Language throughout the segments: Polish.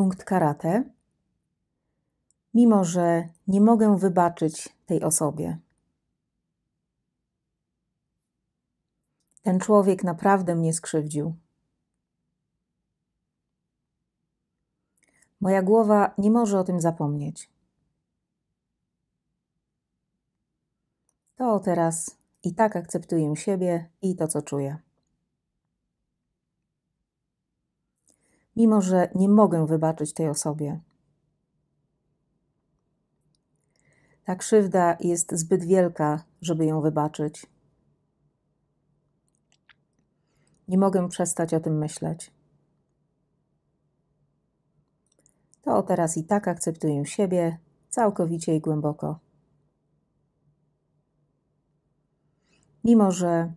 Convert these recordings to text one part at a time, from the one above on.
punkt karate, mimo że nie mogę wybaczyć tej osobie. Ten człowiek naprawdę mnie skrzywdził. Moja głowa nie może o tym zapomnieć. To teraz i tak akceptuję siebie i to, co czuję. mimo że nie mogę wybaczyć tej osobie. Ta krzywda jest zbyt wielka, żeby ją wybaczyć. Nie mogę przestać o tym myśleć. To teraz i tak akceptuję siebie całkowicie i głęboko. Mimo, że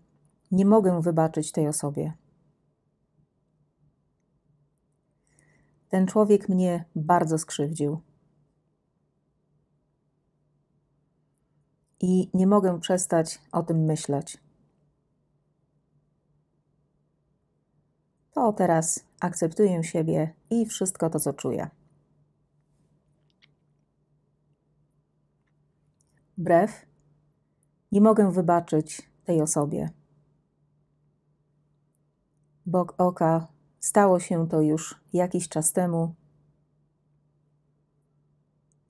nie mogę wybaczyć tej osobie. Ten człowiek mnie bardzo skrzywdził. I nie mogę przestać o tym myśleć. To teraz akceptuję siebie i wszystko to, co czuję. Brew, nie mogę wybaczyć tej osobie. Bok oka Stało się to już jakiś czas temu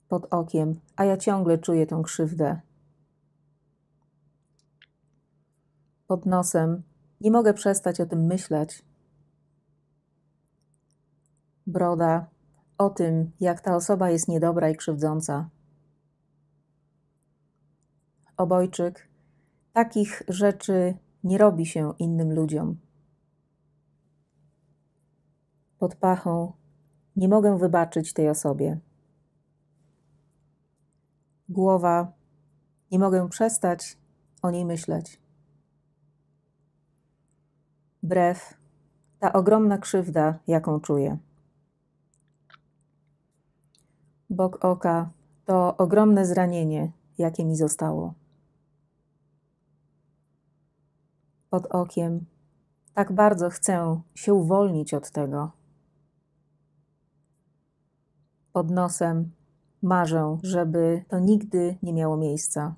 pod okiem, a ja ciągle czuję tą krzywdę. Pod nosem nie mogę przestać o tym myśleć. Broda o tym, jak ta osoba jest niedobra i krzywdząca. Obojczyk, takich rzeczy nie robi się innym ludziom pod pachą. Nie mogę wybaczyć tej osobie. Głowa. Nie mogę przestać o niej myśleć. Brew. Ta ogromna krzywda, jaką czuję. Bok oka to ogromne zranienie, jakie mi zostało. Pod okiem tak bardzo chcę się uwolnić od tego pod nosem, marzę, żeby to nigdy nie miało miejsca.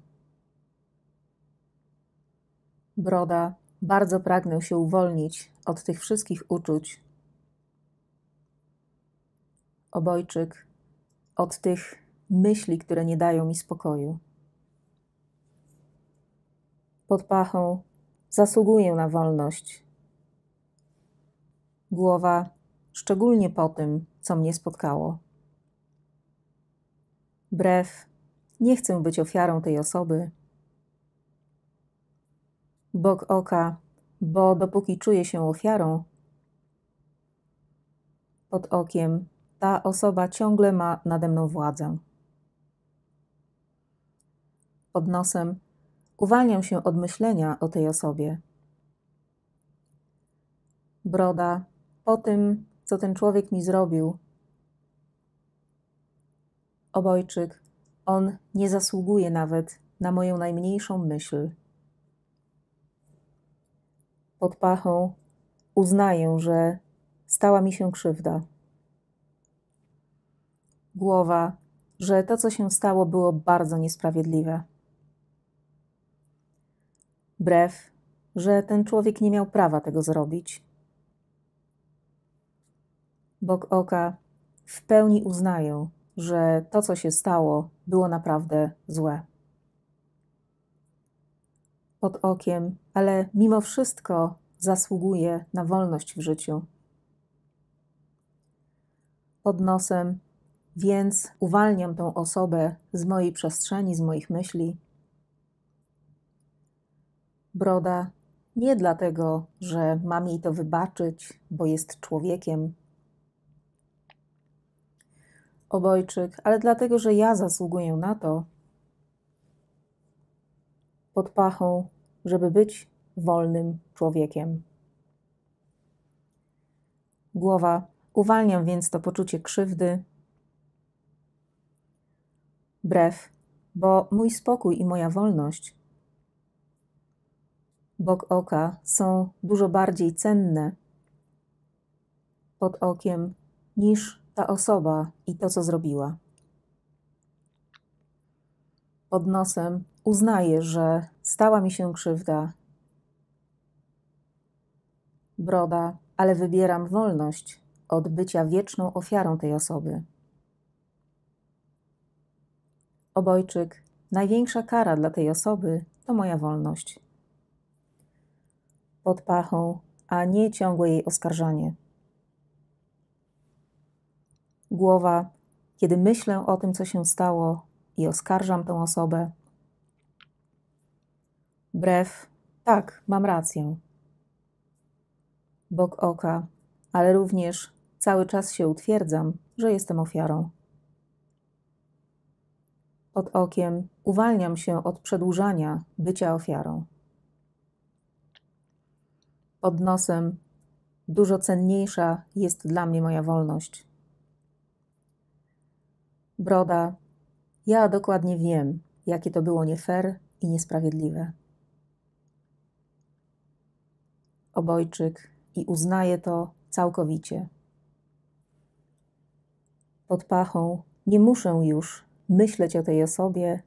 Broda, bardzo pragnę się uwolnić od tych wszystkich uczuć. Obojczyk, od tych myśli, które nie dają mi spokoju. Pod pachą zasługuję na wolność. Głowa, szczególnie po tym, co mnie spotkało brew, nie chcę być ofiarą tej osoby. Bok oka, bo dopóki czuję się ofiarą, pod okiem, ta osoba ciągle ma nade mną władzę. Pod nosem uwalniam się od myślenia o tej osobie. Broda, po tym, co ten człowiek mi zrobił, Obojczyk, on nie zasługuje nawet na moją najmniejszą myśl. Pod pachą uznaję, że stała mi się krzywda. Głowa, że to, co się stało, było bardzo niesprawiedliwe. Brew, że ten człowiek nie miał prawa tego zrobić. Bok oka w pełni uznaję, że to, co się stało, było naprawdę złe. Pod okiem, ale mimo wszystko zasługuje na wolność w życiu. Pod nosem, więc uwalniam tą osobę z mojej przestrzeni, z moich myśli. Broda nie dlatego, że mam jej to wybaczyć, bo jest człowiekiem, Obojczyk, ale dlatego, że ja zasługuję na to pod pachą, żeby być wolnym człowiekiem. Głowa. Uwalniam więc to poczucie krzywdy. Brew, bo mój spokój i moja wolność bok oka są dużo bardziej cenne pod okiem niż ta osoba i to, co zrobiła. Pod nosem uznaję, że stała mi się krzywda, broda, ale wybieram wolność od bycia wieczną ofiarą tej osoby. Obojczyk, największa kara dla tej osoby to moja wolność. Pod pachą, a nie ciągłe jej oskarżanie głowa, kiedy myślę o tym, co się stało i oskarżam tę osobę. Brew, tak, mam rację. Bok oka, ale również cały czas się utwierdzam, że jestem ofiarą. Pod okiem uwalniam się od przedłużania bycia ofiarą. Pod nosem dużo cenniejsza jest dla mnie moja wolność. Broda. Ja dokładnie wiem, jakie to było nie fair i niesprawiedliwe. Obojczyk i uznaje to całkowicie. Pod pachą nie muszę już myśleć o tej osobie.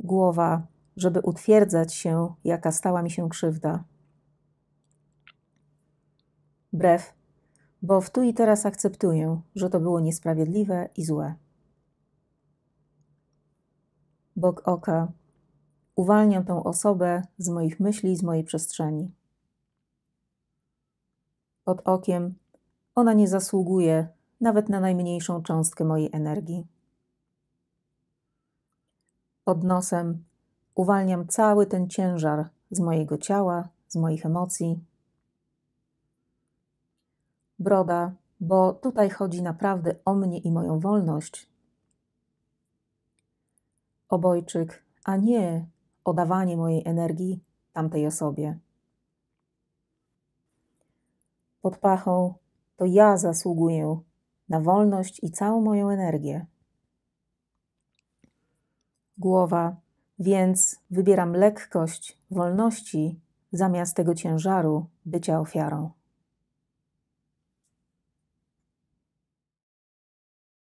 Głowa, żeby utwierdzać się, jaka stała mi się krzywda. Brew bo w tu i teraz akceptuję, że to było niesprawiedliwe i złe. Bok oka. Uwalniam tę osobę z moich myśli, z mojej przestrzeni. Pod okiem ona nie zasługuje nawet na najmniejszą cząstkę mojej energii. Pod nosem uwalniam cały ten ciężar z mojego ciała, z moich emocji, broda, bo tutaj chodzi naprawdę o mnie i moją wolność. Obojczyk, a nie o dawanie mojej energii tamtej osobie. Pod pachą to ja zasługuję na wolność i całą moją energię. Głowa, więc wybieram lekkość wolności zamiast tego ciężaru bycia ofiarą.